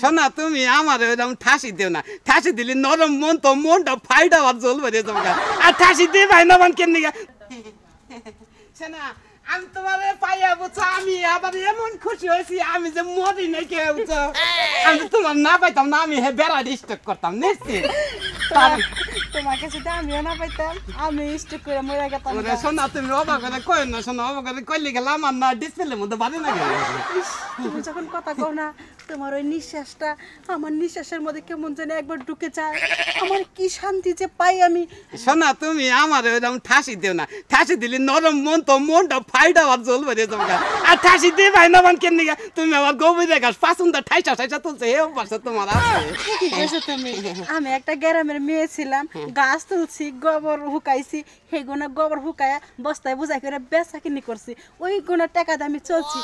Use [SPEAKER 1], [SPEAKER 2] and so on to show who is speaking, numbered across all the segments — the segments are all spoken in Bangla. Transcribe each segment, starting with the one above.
[SPEAKER 1] শোনা তুমি আমার এরকম ঠাসি দিও না ঠাসি দিলে নরম মন তো মনটা ফাইটা আর জ্বলবে ভরে তোমাকে আর ঠাসি দিয়ে ভাই না মান কেন শোনা আমি তোমার পাইয়া বুঝছো আমি আবার এমন খুশি হয়েছি আমি যে মরি নাই কে বুঝছো আমি তোমার না পাইতাম না আমি হে বেড়া ডিস্টার্ব করতাম নিশ্চিত তোমাকে যদি আমিও না পাইতাম আমি স্টক করে মরে গেতাম শোনা তুমি অবাক কথা কই না শোনা অবাক কথা কইলে গেলাম আমার না ডিসপ্লে মধ্যে বাদে না গেল তুমি যখন কথা কও না তোমার ওই নিঃশ্বাসটা আমার নিঃশ্বাসের মধ্যে কেমন যেন একবার ঢুকে যায় আমার কি শান্তি যে পাই আমি শোনা তুমি আমার ওইরকম ঠাসি দিও না ঠাসি দিলে নরম মন তো মনটা ফাইটা আর জ্বলবে রে তোমাকে আর ঠাসি দিয়ে ভাই না মান কেন তুমি আবার গোবরে গাছ পাঁচুন্দা ঠাইসা ঠাইসা তুলছে হে পাশে তোমার আছে তুমি আমি একটা গ্রামের মেয়ে ছিলাম হ্যাঁ। গাছ তুলছি গোবর হুকাইছি সেই গুণে গোবর হুকায় বস্তায় বুঝাই করে বেচা কিনি করছি ওই গুণে টাকা দামি চলছি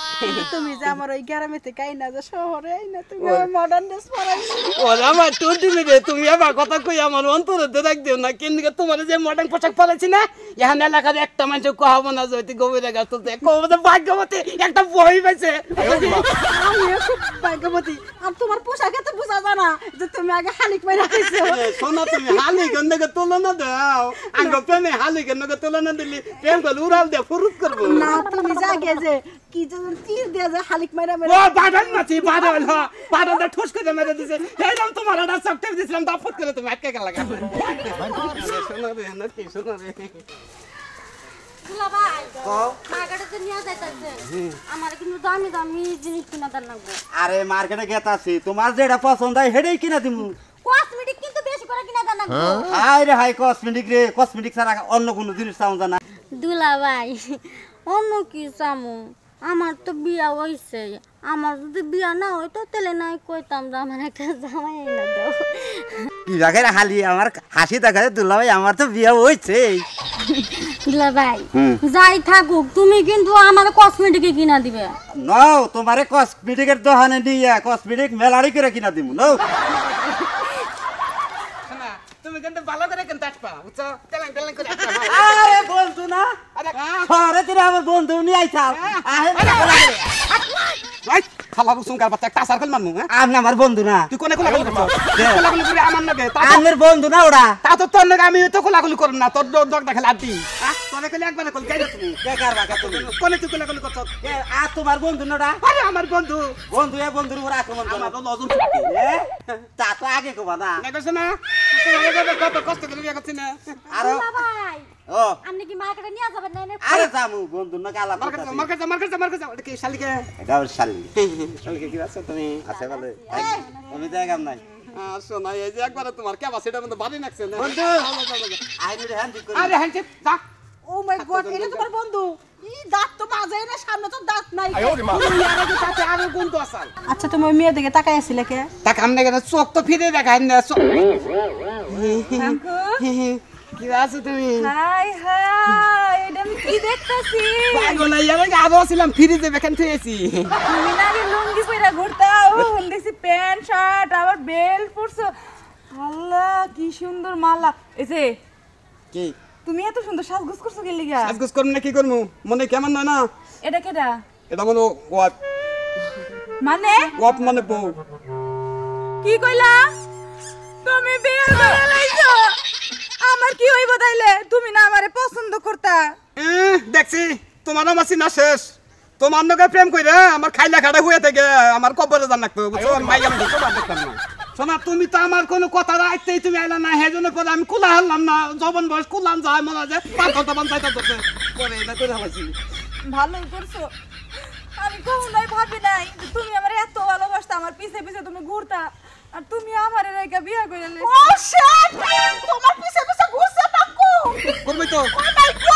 [SPEAKER 1] তুমি যে আমার ওই গ্রামে গাই না যে শহরে আই না তুমি মডার্ন ড্রেস পরাই ওরা আমার তোর রে তুমি আমার কথা কই আমার অন্তরে দে রাখ দিও না কিন্তু তোমার যে মডার্ন পোশাক পালাইছি না এখানে এলাকার একটা মানুষ কহাবো না যে ওই গাছ তুলতে কবে ভাগ্যবতী একটা বই পেয়েছে ভাগ্যবতী আর তোমার পোশাকে তো বোঝা না যে তুমি আগে হালিক মাইরা খাইছো শোনা তুমি হালিক নাকি তুলনা দাও আঙ্গ প্রেমে হালিকে নাকি তুলনা দিলি প্রেম করলে উড়াল দিয়ে ফুরুত করবো না তুমি যা গেছে কি যখন তীর দিয়ে যে হালিক মারা মেরে ও বাদান মাছি বাদান হ বাদান দা ঠুস করে মেরে দিছে এইরকম তোমার একটা সফটওয়্যার দিছিলাম দাফত করে তুমি আটকে গেল লাগা শোনা রে না কি শোনা রে আরে মার্কেটে গেতাছি তোমার যেটা পছন্দ হয় সেটাই কিনা দিমু হাই হ্যাঁ? রে হাই কসমেটিক রে কসমেটিক ছাড়া অন্য কোনো জিনিস চাও জানা দুলা ভাই অন্য কি চামু আমার তো বিয়া হয়েছে আমার যদি বিয়া না হইতো তাহলে নাই কইতাম যে আমার একটা জামাই না দাও কি লাগে হালি আমার হাসি দেখা দুলা ভাই আমার তো বিয়া হয়েছে দুলা ভাই যাই থাকুক তুমি কিন্তু আমার কসমেটিকে কিনা দিবে নাও তোমারে কসমেটিকের দোকানে নিয়ে কসমেটিক মেলারি করে কিনা দিমু নাও ভালো করে কিন্তু আটপা বুঝছো তেলেন তেলেন করে আরে বলতো না শহরে তিনি আমার বন্ধু নিয়ে আইতাম হ্যাঁ। খালা বুসুম কার বাচ্চা টাসার কল মানমু হ্যাঁ? আমি আমার বন্ধু না তুই কোনে কোলা কল কোলা কল করে আমার নাকে আমার বন্ধু না ওরা তা তো তোর নাকে আমি তো কোলা কল করব না তোর দগ দেখে লাদি তোরে কল একবার কল গাইরা তুমি বেকার বাকা তুমি কোনে তুই কোলা কল তা তো আগে কবা না কত কষ্ট করে বিয়ে করছি না আর ভাই ও আপনি কি মার্কেটে নিয়ে যাবেন না আরে জামু বন্ধু না গালা মার্কেট মার্কেট মার্কেট মার্কেট এটা কি শালিকে আছে আচ্ছা, আচ্ছা, আচ্ছা। বন্ধু আরে হ্যান্ড ও মাই গড এটা তোমার বন্ধু ই দাঁত তো মাঝে না সামনে তো দাঁত নাই তাতে আরো কোন তো আসাল আচ্ছা তুমি মেয়ে দিকে তাকাই আছিলে কে তাকাম না কেন চোখ তো ফিরে দেখাই না কি আছো তুমি হাই হাই এটা আমি কি দেখতাছি পাগল আই আমি আদো ছিলাম ফ্রিজে বেখান থেকেছি তুমি না আগে লুঙ্গি পরে ঘুরতাও হন দেখছি প্যান্ট শার্ট আবার বেল্ট পরছো আল্লাহ কি সুন্দর মালা এই কি তুমি এত সুন্দর সাজগোজ করছো কি লিগা সাজগোজ করব না কি করব মনে কেমন না না এটা কেডা এটা মনে ওয়াপ মানে ওয়াপ মানে বউ কি কইলা তুমি বিয়ে করে লাইছো আমার কি হইব তাইলে তুমি না আমারে পছন্দ করতা দেখছি তোমার আমার না শেষ তোমার নগে প্রেম কইরা আমার খাইলা খাড়া হয়ে থেকে আমার কবরে জান লাগতো বুঝছো মাইয়া দেখতে দেখতাম না শোনা তুমি তো আমার কোনো কথা রাখতেই তুমি আইলা না জন্য পরে আমি কুলা হারলাম না জবন বয়স কুলাম যায় মনে যায় পাথর টাপান চাইতে ধরতে পরে করে হালাইছি ভালো করছো আমি কখনোই ভাবি নাই তুমি আমার এত ভালোবাসতে আমার পিছে পিছে তুমি ঘুরতা আর তুমি আমার রেখা বিয়ে করে ও শিট তোমার পিছে পিছে তো ও মাই গড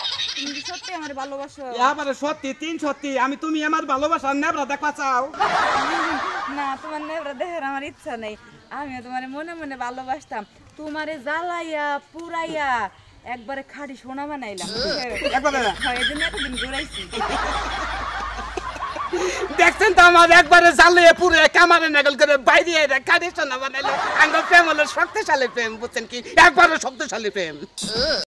[SPEAKER 1] সত্যি আমার ভালোবাসো সত্যি তিন সত্যি আমি তুমি আমার নেবরা না তোমার নেবরা দেখার আমার ইচ্ছা নেই তোমার মনে মনে ভালোবাসতাম তোমারে জ্বালাইয়া পুরাইয়া একবারে খাটি সোনা বানাইলাম হ্যাঁ, ঘুরাইছি দেখছেন তো আমার একবারে জালে পুরে কামারে নাগল করে বাইরে এরা কারে সোনা বানাইলো আঙ্গ প্রেম হলো শক্তিশালী প্রেম বুঝছেন কি একবারে শক্তিশালী প্রেম